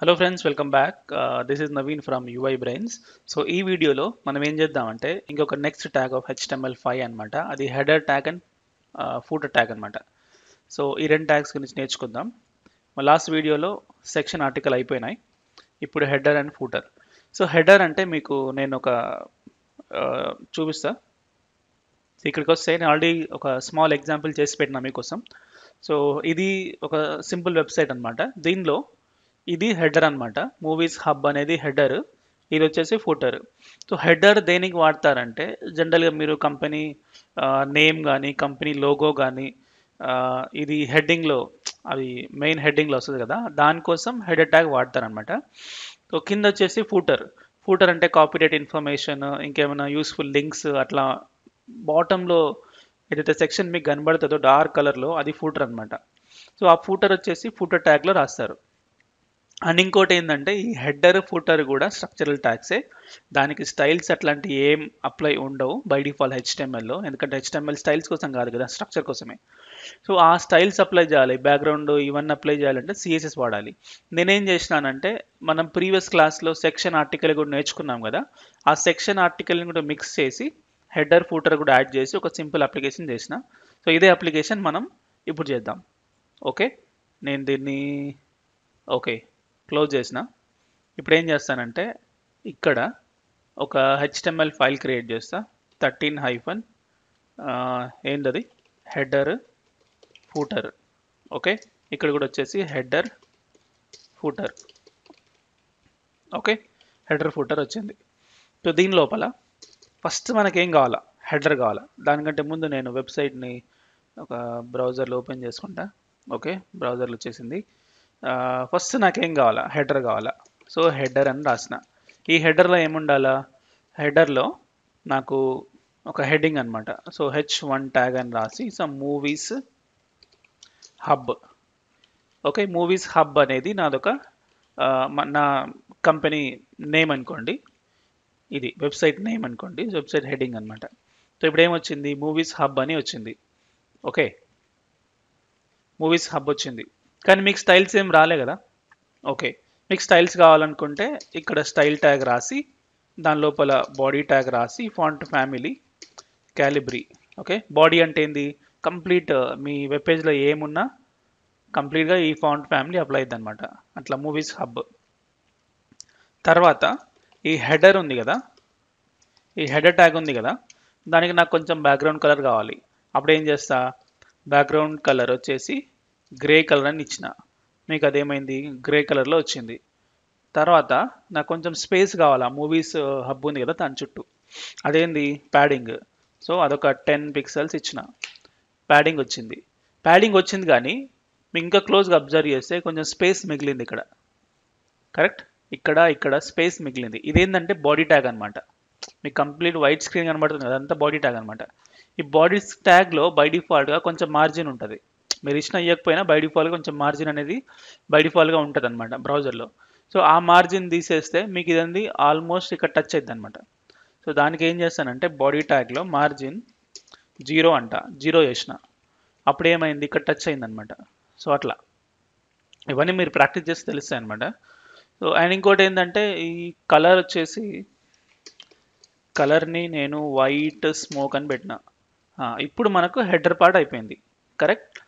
hello friends welcome back this is Naveen from UI brains so ఈ వీడియోలో మనం ఏం చేద్దామంటే ఇంకొక next tag of HTML five అనమాట అది header tag and footer tag అనమాట సో ఈ రెండు ట్యాగ్స్ గురించి నేర్చుకుందాం లాస్ట్ వీడియోలో సెక్షన్ ఆర్టికల్ అయిపోయినాయి ఇప్పుడు header and footer so header అంటే మీకు నేను ఒక uh, చూపిస్తా సో ఇక్కడికి వస్తే నేను ఆల్రెడీ ఒక స్మాల్ ఎగ్జాంపుల్ చేసి పెట్టినా మీకోసం సో ఇది ఒక సింపుల్ వెబ్సైట్ అనమాట దీనిలో ఇది హెడర్ అనమాట మూవీస్ హబ్ అనేది హెడర్ ఇది వచ్చేసి ఫుటర్ సో హెడర్ దేనికి వాడతారంటే జనరల్గా మీరు కంపెనీ నేమ్ కానీ కంపెనీ లోగో కానీ ఇది హెడ్డింగ్లో అవి మెయిన్ హెడ్డింగ్లో వస్తుంది కదా దానికోసం హెడర్ వాడతారు వాడతారనమాట సో కింద వచ్చేసి ఫూటర్ ఫూటర్ అంటే కాపీరేట్ ఇన్ఫర్మేషన్ ఇంకేమైనా యూస్ఫుల్ లింక్స్ అట్లా బాటంలో ఏదైతే సెక్షన్ మీకు కనబడుతుందో డార్క్ కలర్లో అది ఫూటర్ అనమాట సో ఆ ఫూటర్ వచ్చేసి ఫూటర్ ట్యాగ్లో రాస్తారు అండ్ ఇంకోటి ఏంటంటే ఈ హెడ్డర్ ఫుటర్ కూడా స్ట్రక్చరల్ ట్యాక్సే దానికి స్టైల్స్ అట్లాంటి ఏం అప్లై ఉండవు బై డిఫాల్ట్ హెచ్టీఎంఎల్లో ఎందుకంటే హెచ్టీఎంఎల్ స్టైల్స్ కోసం కాదు కదా స్ట్రక్చర్ కోసమే సో ఆ స్టైల్స్ అప్లై చేయాలి బ్యాక్గ్రౌండ్ ఇవన్నీ అప్లై చేయాలంటే సిఎస్ఎస్ వాడాలి నేనేం చేసినానంటే మనం ప్రీవియస్ క్లాస్లో సెక్షన్ ఆర్టికల్ కూడా నేర్చుకున్నాం కదా ఆ సెక్షన్ ఆర్టికల్ని కూడా మిక్స్ చేసి హెడ్డర్ ఫుటర్ కూడా యాడ్ చేసి ఒక సింపుల్ అప్లికేషన్ చేసిన సో ఇదే అప్లికేషన్ మనం ఇప్పుడు చేద్దాం ఓకే నేను దీన్ని ఓకే క్లోజ్ చేసిన ఇప్పుడు ఏం చేస్తానంటే ఇక్కడ ఒక హెచ్టిఎంఎల్ ఫైల్ క్రియేట్ చేస్తా థర్టీన్ హైఫన్ ఏంటది హెడర్ ఫూటర్ ఓకే ఇక్కడ కూడా వచ్చేసి header footer okay header footer వచ్చింది సో దీని లోపల ఫస్ట్ మనకేం కావాలా హెడర్ కావాలా దానికంటే ముందు నేను వెబ్సైట్ని ఒక బ్రౌజర్లో ఓపెన్ చేసుకుంటా ఓకే బ్రౌజర్లు వచ్చేసింది ఫస్ట్ నాకేం కావాలా హెడర్ కావాలా సో హెడర్ అని రాసిన ఈ హెడర్లో ఏముండాలా హెడర్లో నాకు ఒక హెడ్డింగ్ అనమాట సో హెచ్ వన్ ట్యాగ్ అని రాసి some movies hub okay movies hub అనేది నాదొక నా కంపెనీ నేమ్ అనుకోండి ఇది వెబ్సైట్ నేమ్ అనుకోండి వెబ్సైట్ హెడ్డింగ్ అనమాట సో ఇప్పుడు ఏమొచ్చింది మూవీస్ హబ్ అని వచ్చింది ఓకే మూవీస్ హబ్ వచ్చింది కానీ మీకు స్టైల్స్ ఏం రాలే కదా ఓకే మీకు స్టైల్స్ కావాలనుకుంటే ఇక్కడ స్టైల్ ట్యాగ్ రాసి దాని లోపల బాడీ ట్యాగ్ రాసి font family Calibri okay body అంటే ఏంది కంప్లీట్ uh, మీ వెబ్ పేజ్లో ఏమున్నా కంప్లీట్గా ఈ ఫాంట్ ఫ్యామిలీ అప్లై అయింది అనమాట అట్లా మూవీస్ హబ్ తర్వాత ఈ హెడర్ ఉంది కదా ఈ హెడర్ ట్యాగ్ ఉంది కదా దానికి నాకు కొంచెం బ్యాక్గ్రౌండ్ కలర్ కావాలి అప్పుడు ఏం చేస్తా బ్యాక్గ్రౌండ్ కలర్ వచ్చేసి గ్రే కలర్ అని ఇచ్చిన మీకు అదేమైంది గ్రే కలర్లో వచ్చింది తర్వాత నాకు కొంచెం స్పేస్ కావాలా మూవీస్ హబ్ ఉంది కదా దాని చుట్టూ అదేంది ప్యాడింగ్ సో అదొక టెన్ పిక్సెల్స్ ఇచ్చిన ప్యాడింగ్ వచ్చింది ప్యాడింగ్ వచ్చింది కానీ మీకు ఇంకా క్లోజ్గా అబ్జర్వ్ చేస్తే కొంచెం స్పేస్ మిగిలింది ఇక్కడ కరెక్ట్ ఇక్కడ ఇక్కడ స్పేస్ మిగిలింది ఇదేంటంటే బాడీ ట్యాగ్ అనమాట మీకు కంప్లీట్ వైట్ స్క్రీన్ కనబడుతుంది అదంతా బాడీ ట్యాగ్ అనమాట ఈ బాడీ ట్యాగ్లో బై డిఫాల్ట్గా కొంచెం మార్జిన్ ఉంటుంది మీరు ఇచ్చిన ఇవ్వకపోయినా బై డిఫాల్ట్గా కొంచెం మార్జిన్ అనేది బై డిఫాల్ట్గా ఉంటుంది అనమాట బ్రౌజర్లో సో ఆ మార్జిన్ తీసేస్తే మీకు ఇదంది ఆల్మోస్ట్ ఇక్కడ టచ్ అవుతుంది అనమాట సో దానికి ఏం చేస్తానంటే బాడీ ట్యాగ్లో మార్జిన్ జీరో అంట జీరో చేసిన అప్పుడు ఏమైంది ఇక్కడ టచ్ అయిందనమాట సో అట్లా ఇవన్నీ మీరు ప్రాక్టీస్ చేసి తెలుస్తాయి అనమాట సో అండ్ ఇంకోటి ఏంటంటే ఈ కలర్ వచ్చేసి కలర్ని నేను వైట్ స్మోక్ అని పెట్టిన ఇప్పుడు మనకు హెడర్ పార్ట్ అయిపోయింది కరెక్ట్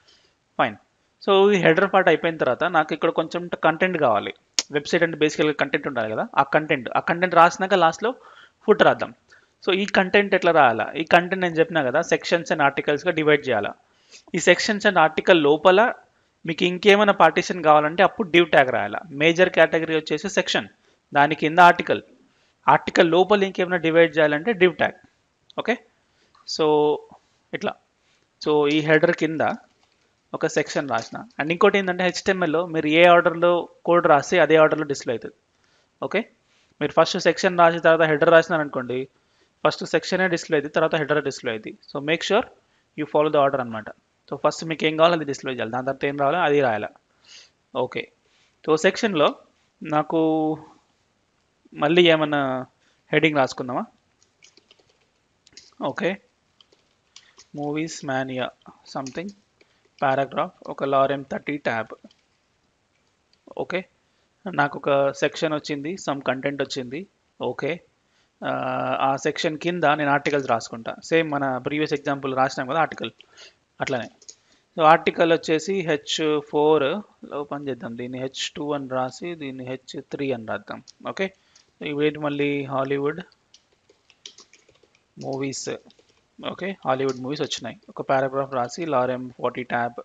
ఫైన్ సో ఈ హెడర్ పార్ట్ అయిపోయిన తర్వాత నాకు ఇక్కడ కొంచెం కంటెంట్ కావాలి వెబ్సైట్ అంటే బేసికల్గా కంటెంట్ ఉండాలి కదా ఆ కంటెంట్ ఆ కంటెంట్ రాసినాక లాస్ట్లో ఫుట్ రాద్దాం సో ఈ కంటెంట్ ఎట్లా రాయాలా ఈ కంటెంట్ నేను చెప్పినా కదా సెక్షన్స్ అండ్ ఆర్టికల్స్గా డివైడ్ చేయాలా ఈ సెక్షన్స్ అండ్ ఆర్టికల్ లోపల మీకు ఇంకేమైనా పార్టీషన్ కావాలంటే అప్పుడు డివ్ ట్యాగ్ రాయాలా మేజర్ కేటగిరీ వచ్చేసి సెక్షన్ దాని కింద ఆర్టికల్ ఆర్టికల్ లోపల ఇంకేమైనా డివైడ్ చేయాలంటే డివ్ ట్యాగ్ ఓకే సో ఇట్లా సో ఈ హెడర్ కింద ఒక సెక్షన్ రాసిన అండ్ ఇంకోటి ఏంటంటే హెచ్టిఎంఎల్లో మీరు ఏ ఆర్డర్లో కోడ్ రాసి అదే ఆర్డర్లో డిస్ప్లే అవుతుంది ఓకే మీరు ఫస్ట్ సెక్షన్ రాసిన తర్వాత హెడర్ రాసినారనుకోండి ఫస్ట్ సెక్షనే డిస్ప్లే అవుతుంది తర్వాత హెడర్ డిస్ప్లే అవుతుంది so make sure you follow the order అనమాట సో ఫస్ట్ మీకు ఏం కావాలి అది డిస్ప్లే చేయాలి దాని తర్వాత ఏం రావాలో అది రాయాలి ఓకే సో సెక్షన్లో నాకు మళ్ళీ ఏమన్నా హెడింగ్ రాసుకుందామా okay movies mania something paragraph ఒక లారెమ్ థర్టీ ట్యాబ్ ఓకే నాకు ఒక సెక్షన్ వచ్చింది సమ్ కంటెంట్ వచ్చింది ఓకే ఆ సెక్షన్ కింద నేను ఆర్టికల్స్ రాసుకుంటా సేమ్ మన ప్రీవియస్ ఎగ్జాంపుల్ రాసినాం కదా ఆర్టికల్ అట్లనే సో ఆర్టికల్ వచ్చేసి హెచ్ ఫోర్ లో పని చేద్దాం దీన్ని హెచ్ టూ అని రాసి దీన్ని హెచ్ త్రీ అని రాద్దాం ఓకే ఇవేంటి మళ్ళీ Hollywood movies okay Hollywood movies వచ్చినాయి ఒక పారాగ్రాఫ్ రాసి lorem forty tab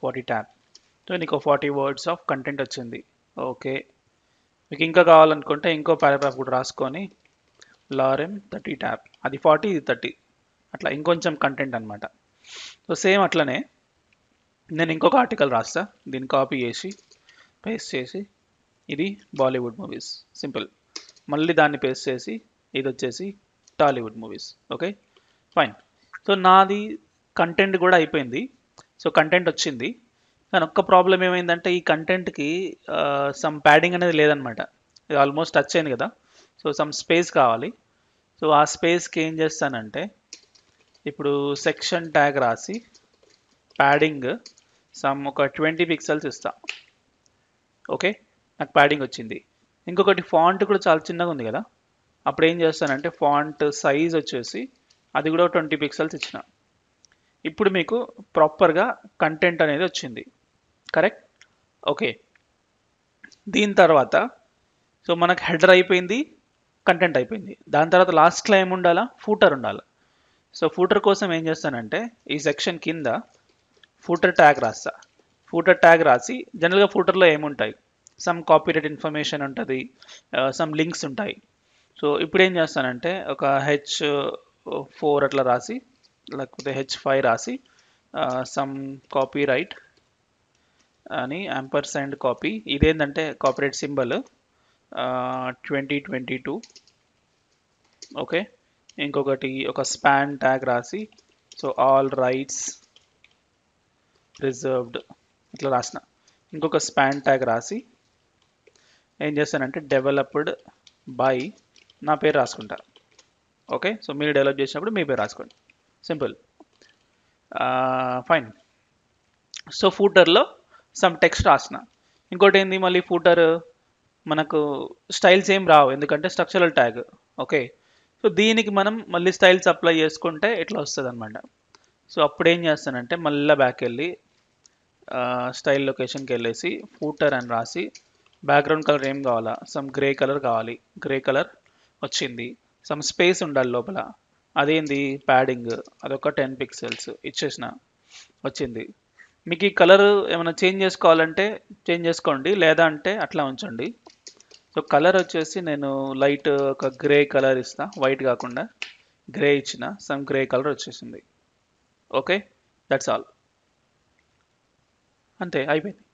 forty tab so నీకు ఫార్టీ వర్డ్స్ ఆఫ్ కంటెంట్ వచ్చింది ఓకే మీకు ఇంకా కావాలనుకుంటే ఇంకో పారాగ్రాఫ్ కూడా రాసుకొని లారెం థర్టీ ట్యాబ్ అది ఫార్టీ ఇది థర్టీ అట్లా ఇంకొంచెం కంటెంట్ అనమాట సో సేమ్ అట్లనే నేను ఇంకొక ఆర్టికల్ రాస్తా దీన్ని కాపీ చేసి పేస్ట్ చేసి ఇది బాలీవుడ్ మూవీస్ సింపుల్ మళ్ళీ దాన్ని పేస్ట్ చేసి ఇది వచ్చేసి Tollywood movies okay fine so నాది కంటెంట్ కూడా అయిపోయింది సో కంటెంట్ వచ్చింది కానీ ఒక్క ప్రాబ్లం ఏమైందంటే ఈ కంటెంట్కి సమ్ ప్యాడింగ్ అనేది లేదనమాట ఇది ఆల్మోస్ట్ టచ్ అయింది కదా సో సమ్ స్పేస్ కావాలి సో ఆ స్పేస్కి ఏం చేస్తానంటే ఇప్పుడు సెక్షన్ ట్యాగ్ రాసి ప్యాడింగ్ సమ్ ఒక ట్వంటీ పిక్సెల్స్ ఇస్తా ఓకే నాకు ప్యాడింగ్ వచ్చింది ఇంకొకటి ఫాంట్ కూడా చాలా చిన్నగా ఉంది కదా అప్పుడు ఏం చేస్తానంటే ఫాంట్ సైజ్ వచ్చేసి అది కూడా ట్వంటీ పిక్సెల్స్ ఇచ్చిన ఇప్పుడు మీకు ప్రాపర్గా కంటెంట్ అనేది వచ్చింది కరెక్ట్ ఓకే దీని తర్వాత సో మనకు హెడర్ అయిపోయింది కంటెంట్ అయిపోయింది దాని తర్వాత లాస్ట్లో ఏముండాలా ఫూటర్ ఉండాలి సో ఫూటర్ కోసం ఏం చేస్తానంటే ఈ సెక్షన్ కింద ఫూటర్ ట్యాగ్ రాస్తా ఫూటర్ ట్యాగ్ రాసి జనరల్గా ఫూటర్లో ఏముంటాయి సమ్ కాపీరేట్ ఇన్ఫర్మేషన్ ఉంటుంది సమ్ లింక్స్ ఉంటాయి సో ఇప్పుడు ఏం చేస్తానంటే ఒక హెచ్ ఫోర్ అట్లా రాసి లేకపోతే హెచ్ ఫైవ్ రాసి సమ్ కాపీ రైట్ అని యాంపర్స్ అండ్ కాపీ ఇదేంటంటే copyright symbol twenty twenty two okay ఇంకొకటి ఒక స్పాన్ ట్యాగ్ రాసి సో ఆల్ రైట్స్ రిజర్వ్డ్ ఇట్లా రాసిన ఇంకొక స్పాన్ ట్యాగ్ రాసి ఏం చేస్తానంటే డెవలప్డ్ బై నా పేరు రాసుకుంటా ఓకే సో మీరు డెవలప్ చేసినప్పుడు మీ పేరు రాసుకోండి సింపుల్ ఫైన్ సో ఫూటర్లో సమ్ టెక్స్ట్ రాసిన ఇంకోటి ఏంది మళ్ళీ ఫూటర్ మనకు స్టైల్స్ ఏం రావు ఎందుకంటే స్ట్రక్చరల్ ట్యాగ్ ఓకే సో దీనికి మనం మళ్ళీ స్టైల్స్ అప్లై చేసుకుంటే ఎట్లా వస్తుంది అనమాట సో అప్పుడు ఏం చేస్తానంటే మళ్ళీ బ్యాక్ వెళ్ళి స్టైల్ లొకేషన్కి వెళ్ళేసి ఫూటర్ అని రాసి బ్యాక్గ్రౌండ్ కలర్ ఏం కావాలా సమ్ గ్రే కలర్ కావాలి గ్రే కలర్ వచ్చింది సమ్ స్పేస్ ఉండాలి లోపల అదేంది ప్యాడింగ్ అదొక టెన్ పిక్సెల్స్ ఇచ్చేసిన వచ్చింది మీకు ఈ కలర్ ఏమైనా చేంజ్ చేసుకోవాలంటే చేంజ్ చేసుకోండి లేదా అంటే అట్లా ఉంచండి సో కలర్ వచ్చేసి నేను లైట్ ఒక గ్రే కలర్ ఇస్తా వైట్ కాకుండా గ్రే ఇచ్చిన సమ్ గ్రే కలర్ వచ్చేసింది ఓకే దట్స్ ఆల్ అంతే అయిపోయింది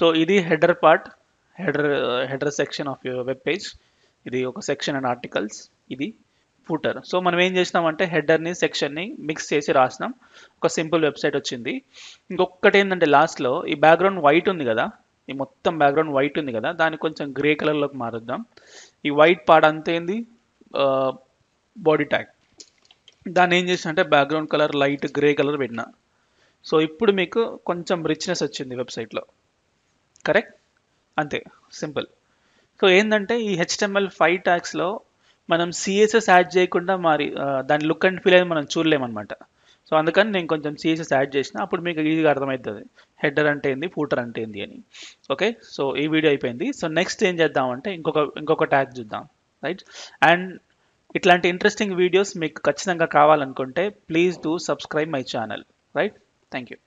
సో ఇది header part header header section of your web page ఇది ఒక సెక్షన్ అండ్ ఆర్టికల్స్ ఇది ఫూటర్ సో మనం ఏం చేసినామంటే హెడర్ని సెక్షన్ని మిక్స్ చేసి రాసినాం ఒక సింపుల్ వెబ్సైట్ వచ్చింది ఇంకొకటి ఏంటంటే లాస్ట్లో ఈ బ్యాక్గ్రౌండ్ వైట్ ఉంది కదా ఈ మొత్తం బ్యాక్గ్రౌండ్ వైట్ ఉంది కదా దాన్ని కొంచెం గ్రే కలర్లోకి మారుద్దాం ఈ వైట్ పార్ట్ అంతేంది బాడీ ట్యాగ్ దాన్ని ఏం చేసిన అంటే background colour light grey colour పెట్టిన సో ఇప్పుడు మీకు కొంచెం రిచ్నెస్ వచ్చింది వెబ్సైట్లో కరెక్ట్ అంతే సింపుల్ సో ఏంటంటే ఈ హెచ్టిఎంఎల్ ఫైవ్ ట్యాగ్స్లో మనం సిఎస్ఎస్ యాడ్ చేయకుండా మరి దాని లుక్ అండ్ ఫీల్ అనేది మనం చూడలేమన్నమాట సో అందుకని నేను కొంచెం సిఎస్ఎస్ యాడ్ చేసిన అప్పుడు మీకు ఈజీగా అర్థమవుతుంది హెడర్ అంటే ఏంది ఫూటర్ అంటే ఏంది అని ఓకే సో ఈ వీడియో అయిపోయింది సో నెక్స్ట్ ఏం చేద్దామంటే ఇంకొక ఇంకొక ట్యాగ్ చూద్దాం రైట్ అండ్ ఇట్లాంటి ఇంట్రెస్టింగ్ వీడియోస్ మీకు ఖచ్చితంగా కావాలనుకుంటే please do subscribe my channel right thank you